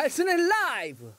칼슨의 라이브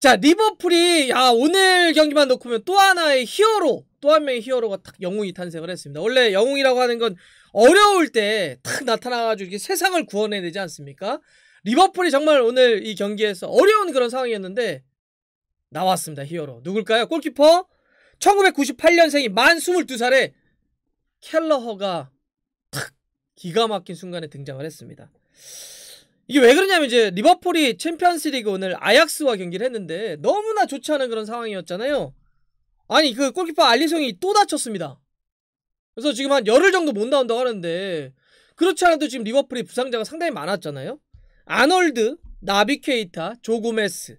자 리버풀이 야 오늘 경기만 놓고 보면 또 하나의 히어로 또 한 명의 히어로가 딱 영웅이 탄생을 했습니다 원래 영웅이라고 하는 건 어려울 때 탁 나타나가지고 이렇게 세상을 구원해야 되지 않습니까 리버풀이 정말 오늘 이 경기에서 어려운 그런 상황이었는데 나왔습니다 히어로 누굴까요 골키퍼 1998년생이 만 22살에 켈러허가 탁 기가 막힌 순간에 등장을 했습니다 이게 왜 그러냐면 이제 리버풀이 챔피언스리그 오늘 아약스와 경기를 했는데 너무나 좋지 않은 그런 상황이었잖아요. 아니 그 골키퍼 알리송이 또 다쳤습니다. 그래서 지금 한 열흘 정도 못 나온다고 하는데 그렇지 않아도 지금 리버풀이 부상자가 상당히 많았잖아요. 아놀드, 나비케이타, 조고메스,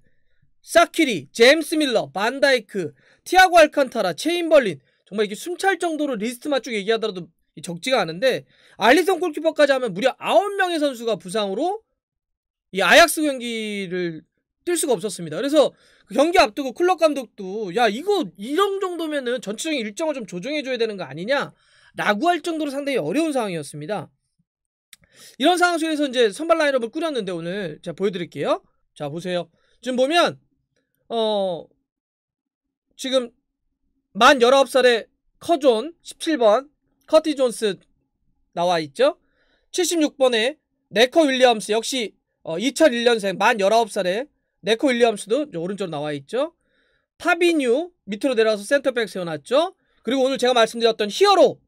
사키리, 제임스 밀러, 반다이크, 티아고 알칸타라, 체인벌린 정말 이게 숨찰 정도로 리스트만 쭉 얘기하더라도 적지가 않은데 알리송 골키퍼까지 하면 무려 9명의 선수가 부상으로 이 아약스 경기를 뛸 수가 없었습니다. 그래서 그 경기 앞두고 클럽 감독도 야 이거 이런 정도면은 전체적인 일정을 좀 조정해줘야 되는 거 아니냐라고 할 정도로 상당히 어려운 상황이었습니다. 이런 상황 속에서 이제 선발 라인업을 꾸렸는데 오늘 제가 보여드릴게요. 자 보세요. 지금 보면 어 지금 만 19살의 커존 17번 커티 존스 나와 있죠. 76번에 네커 윌리엄스 역시 어, 2001년생 만 19살에 네코 윌리엄스도 오른쪽으로 나와 있죠. 파비뉴 밑으로 내려와서 센터백 세워놨죠. 그리고 오늘 제가 말씀드렸던 히어로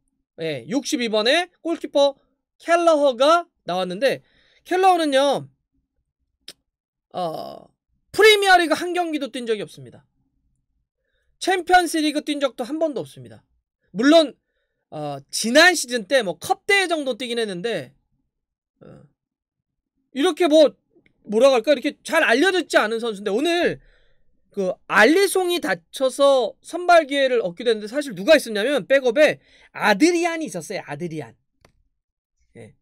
예, 6 2번의 골키퍼 켈러허가 나왔는데 켈러허는요 어, 프리미어리그 한 경기도 뛴 적이 없습니다. 챔피언스리그 뛴 적도 한 번도 없습니다. 물론 어, 지난 시즌 때 뭐 컵대회 정도 뛰긴 했는데 어, 이렇게 뭐뭐라 할까 이렇게 잘 알려졌지 않은 선수인데 오늘 그 알리송이 다쳐서 선발 기회를 얻게 됐는데 사실 누가 있었냐면 백업에 아드리안이 있었어요. 아드리안. 예.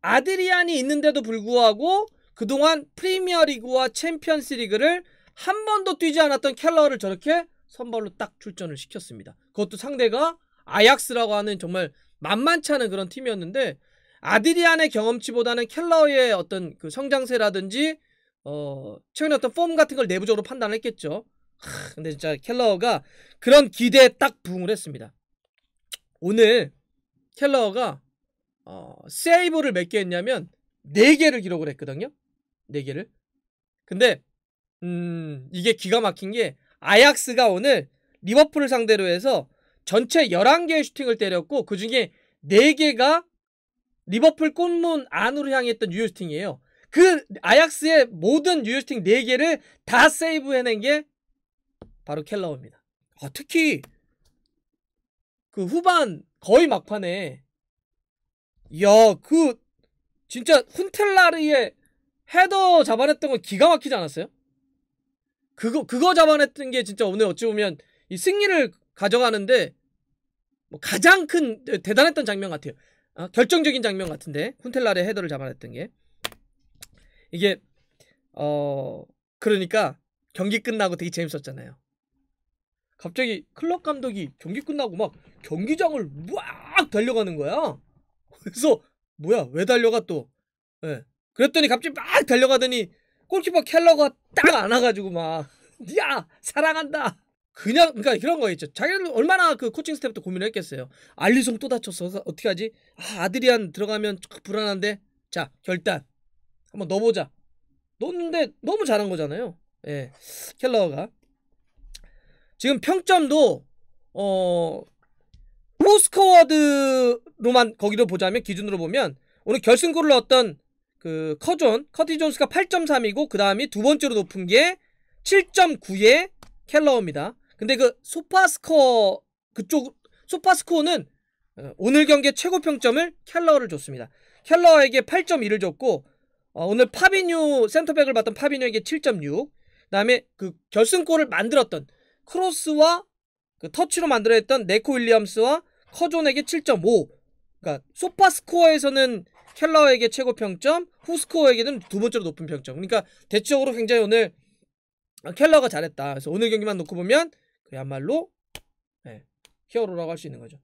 아드리안이 있는데도 불구하고 그동안 프리미어리그와 챔피언스리그를 한 번도 뛰지 않았던 켈러를 저렇게 선발로 딱 출전을 시켰습니다. 그것도 상대가 아약스라고 하는 정말 만만치 않은 그런 팀이었는데 아드리안의 경험치보다는 켈러의 어떤 그 성장세라든지 어 최근에 어떤 폼 같은 걸 내부적으로 판단했겠죠. 을 하, 근데 진짜 켈러가 그런 기대에 딱 부응을 했습니다. 오늘 켈러가 어, 세이브를 몇 개 했냐면 4개를 기록을 했거든요. 4개를. 근데 음, 이게 기가 막힌 게 아약스가 오늘 리버풀을 상대로 해서 전체 11개의 슈팅을 때렸고 그중에 4개가 리버풀 꽃문 안으로 향했던 뉴스팅이에요. 그 아약스의 모든 뉴스팅 4개를 다 세이브해낸 게 바로 켈러입니다. 아, 특히 그 후반 거의 막판에 야그 진짜 훈텔라르의 헤더 잡아냈던 건 기가 막히지 않았어요? 그거 그거 잡아냈던 게 진짜 오늘 어찌 보면 이 승리를 가져가는데 뭐 가장 큰 대단했던 장면 같아요. 어? 결정적인 장면 같은데 훈텔라의 헤더를 잡아냈던 게 이게 어 그러니까 경기 끝나고 되게 재밌었잖아요. 갑자기 클럽 감독이 경기 끝나고 막 경기장을 막 달려가는 거야. 그래서 뭐야 왜 달려가 또? 예. 그랬더니 갑자기 막 달려가더니 골키퍼 켈러가 딱 안아가지고 막야 사랑한다 그냥 그러니까 그런 거 있죠. 자기는 얼마나 그 코칭 스텝부터 고민을 했겠어요. 알리송 또 다쳤어. 어떻게 하지? 아, 아드리안 들어가면 불안한데. 자, 결단. 한번 넣어 보자. 넣었는데 너무 잘한 거잖아요. 예. 켈러가 지금 평점도 어 포스커워드로만 거기로 보자면 기준으로 보면 오늘 결승골을 넣었던 그 커존 커티 존스가 8.3이고 그 다음이 두 번째로 높은 게7 9에 켈러입니다. 근데 그 소파스커 그쪽 소파스코는 어, 오늘 경기 최고 평점을 켈러를 줬습니다. 켈러에게 8.1을 줬고 어, 오늘 파비뉴 센터백을 받던 파비뉴에게 7.6. 그다음에 그 결승골을 만들었던 크로스와 그 터치로 만들어냈던 네코 윌리엄스와 커존에게 7.5. 그러니까 소파 스코어에서는 켈러에게 최고 평점, 후스코어에게는 두 번째로 높은 평점. 그러니까 대체적으로 굉장히 오늘 어, 켈러가 잘했다. 그래서 오늘 경기만 놓고 보면 그야말로 네, 히어로라고 할 수 있는 거죠.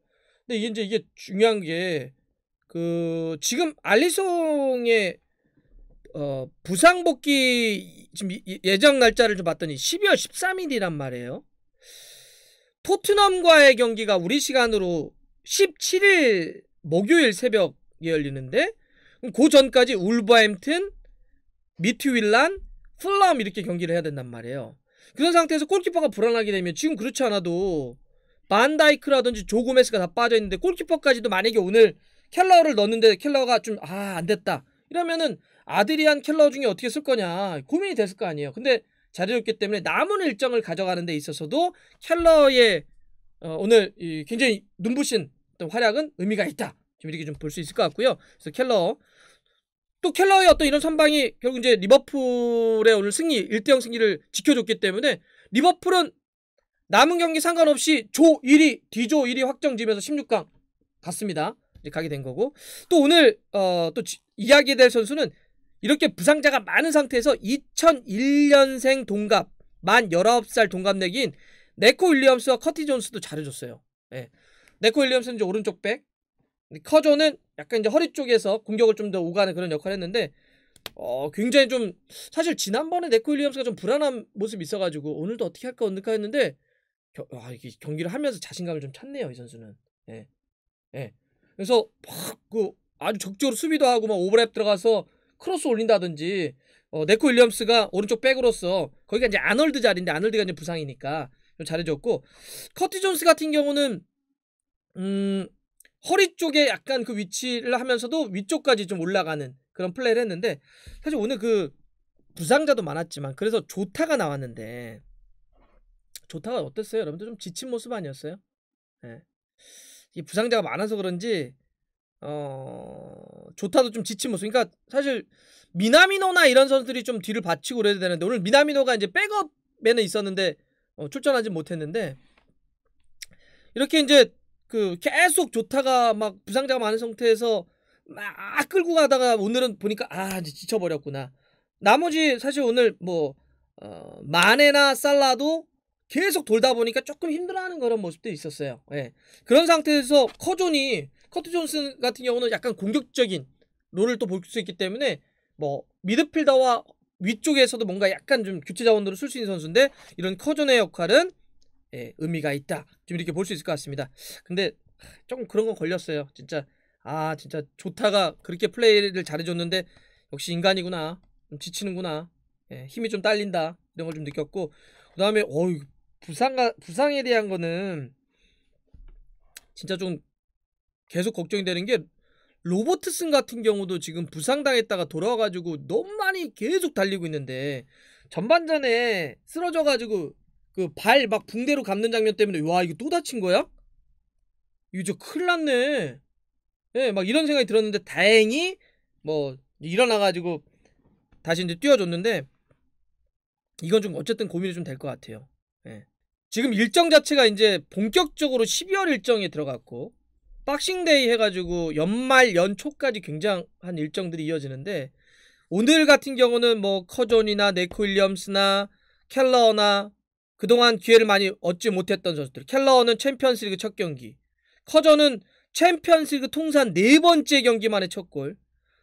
근데 이제 이게 중요한 게 그 지금 알리송의 어, 부상 복귀 지금 예, 예정 날짜를 좀 봤더니 12월 13일이란 말이에요. 토트넘과의 경기가 우리 시간으로 17일 목요일 새벽에 열리는데 그 전까지 울버햄튼, 미트윌란, 플럼 이렇게 경기를 해야 된단 말이에요. 그런 상태에서 골키퍼가 불안하게 되면 지금 그렇지 않아도 반다이크라든지 조고메스가 다 빠져있는데 골키퍼까지도 만약에 오늘 켈러를 넣었는데 켈러가 좀 아 안됐다 이러면은 아드리안 켈러 중에 어떻게 쓸 거냐 고민이 됐을 거 아니에요 근데 잘해줬기 때문에 남은 일정을 가져가는 데 있어서도 켈러의 어, 오늘 이 굉장히 눈부신 활약은 의미가 있다 좀 이렇게 좀 볼 수 있을 것 같고요 그래서 켈러 또 켈러의 어떤 이런 선방이 결국 이제 리버풀의 오늘 승리 1대0 승리를 지켜줬기 때문에 리버풀은 남은 경기 상관없이 조 1위, D조 1위 확정지면서 16강 갔습니다. 이제 가게 된 거고 또 오늘 어, 또 이야기될 선수는 이렇게 부상자가 많은 상태에서 2001년생 동갑 만 19살 동갑내기인 네코 윌리엄스와 커티 존스도 잘해줬어요. 네. 예. 네코 윌리엄스는 이제 오른쪽 백 커조는 약간 이제 허리 쪽에서 공격을 좀 더 오가는 그런 역할을 했는데 어, 굉장히 좀 사실 지난번에 네코 윌리엄스가 좀 불안한 모습이 있어가지고 오늘도 어떻게 할까 어떻게 했는데 겨, 와, 아, 이게 경기를 하면서 자신감을 좀 찾네요 이 선수는 예. 예. 그래서 막그 아주 적극적으로 수비도 하고 막 오버랩 들어가서 크로스 올린다든지 어, 네코 윌리엄스가 오른쪽 백으로서 거기가 이제 아널드 자리인데 아널드가 이제 부상이니까 좀 잘해줬고 커티 존스 같은 경우는 음 허리 쪽에 약간 그 위치를 하면서도 위쪽까지 좀 올라가는 그런 플레이를 했는데 사실 오늘 그 부상자도 많았지만 그래서 조타가 나왔는데 조타가 어땠어요? 여러분들 좀 지친 모습 아니었어요? 네. 이 부상자가 많아서 그런지 어 조타도 좀 지친 모습. 그러니까 사실 미나미노나 이런 선수들이 좀 뒤를 받치고 그래야 되는데 오늘 미나미노가 이제 백업에는 있었는데 어, 출전하지 못했는데 이렇게 이제 그 계속 좋다가 막 부상자가 많은 상태에서 막 끌고 가다가 오늘은 보니까 아 이제 지쳐버렸구나. 나머지 사실 오늘 뭐 어, 마네나 살라도 계속 돌다 보니까 조금 힘들어하는 그런 모습도 있었어요. 예. 그런 상태에서 커존이 커트 존슨 같은 경우는 약간 공격적인 롤을 또 볼 수 있기 때문에 뭐 미드필더와 위쪽에서도 뭔가 약간 좀 교체 자원으로 쓸 수 있는 선수인데 이런 커존의 역할은 예, 의미가 있다. 좀 이렇게 볼 수 있을 것 같습니다. 근데 조금 그런 건 걸렸어요. 진짜 아 진짜 좋다가 그렇게 플레이를 잘해줬는데 역시 인간이구나. 좀 지치는구나. 예, 힘이 좀 딸린다. 이런 걸 좀 느꼈고 그 다음에 어유 부상가 부상에 대한 거는 진짜 좀 계속 걱정이 되는 게 로버트슨 같은 경우도 지금 부상당했다가 돌아와가지고 너무 많이 계속 달리고 있는데 전반전에 쓰러져가지고 그발막 붕대로 감는 장면 때문에 와 이거 또 다친 거야? 이거 저 큰일 났네 예, 막 이런 생각이 들었는데 다행히 뭐 일어나가지고 다시 이제 뛰어줬는데 이건 좀 어쨌든 고민이 좀 될 것 같아요 예. 지금 일정 자체가 이제 본격적으로 12월 일정에 들어갔고 박싱데이 해가지고 연말 연초까지 굉장한 일정들이 이어지는데 오늘 같은 경우는 뭐 커존이나 네코 윌리엄스나 켈러나 그동안 기회를 많이 얻지 못했던 선수들. 켈러는 챔피언스리그 첫 경기. 커저는 챔피언스리그 통산 네 번째 경기만의첫 골.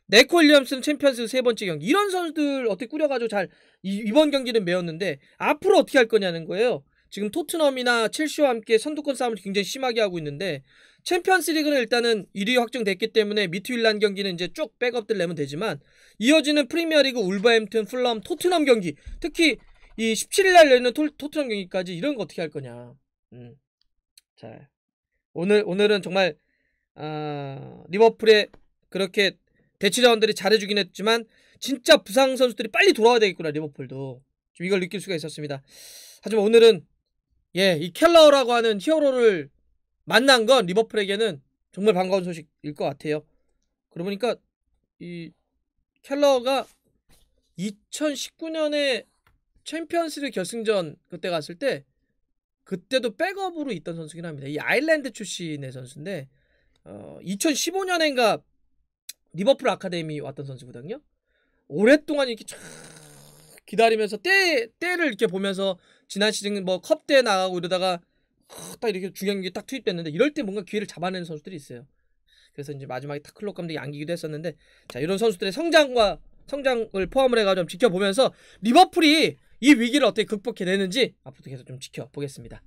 네코 윌리엄스는 챔피언스리그 세 번째 경기. 이런 선수들 어떻게 꾸려가지고 잘 이, 번 경기는 메웠는데 앞으로 어떻게 할 거냐는 거예요. 지금 토트넘이나 첼시와 함께 선두권 싸움을 굉장히 심하게 하고 있는데 챔피언스리그는 일단은 1위 확정됐기 때문에 미투일란 경기는 이제 쭉 백업들 내면 되지만 이어지는 프리미어리그 울버햄튼, 플럼, 토트넘 경기 특히 이 17일 날 열리는 토, 트넘 경기까지 이런 거 어떻게 할 거냐. 음. 자, 오늘 오늘은 정말 어, 리버풀에 그렇게 대치자원들이 잘해주긴 했지만 진짜 부상 선수들이 빨리 돌아와야 되겠구나 리버풀도 좀 이걸 느낄 수가 있었습니다. 하지만 오늘은 예, 이 켈러라고 하는 히어로를 만난 건 리버풀에게는 정말 반가운 소식일 것 같아요. 그러고 보니까 이 켈러가 2019년에 챔피언스리 결승전 그때 갔을 때 그때도 백업으로 있던 선수긴 합니다. 이 아일랜드 출신의 선수인데 어, 2015년인가 리버풀 아카데미 왔던 선수거든요. 오랫동안 이렇게 쫙 기다리면서 때 때를 이렇게 보면서 지난 시즌 뭐컵 대 나가고 이러다가 딱 이렇게 중요한 게 딱 투입됐는데 이럴 때 뭔가 기회를 잡아내는 선수들이 있어요. 그래서 이제 마지막에 탁 클럽 감독이 안기기도 했었는데 자 이런 선수들의 성장과 성장을 포함을 해가 좀 지켜보면서 리버풀이 이 위기를 어떻게 극복해내는지 앞으로도 계속 좀 지켜보겠습니다.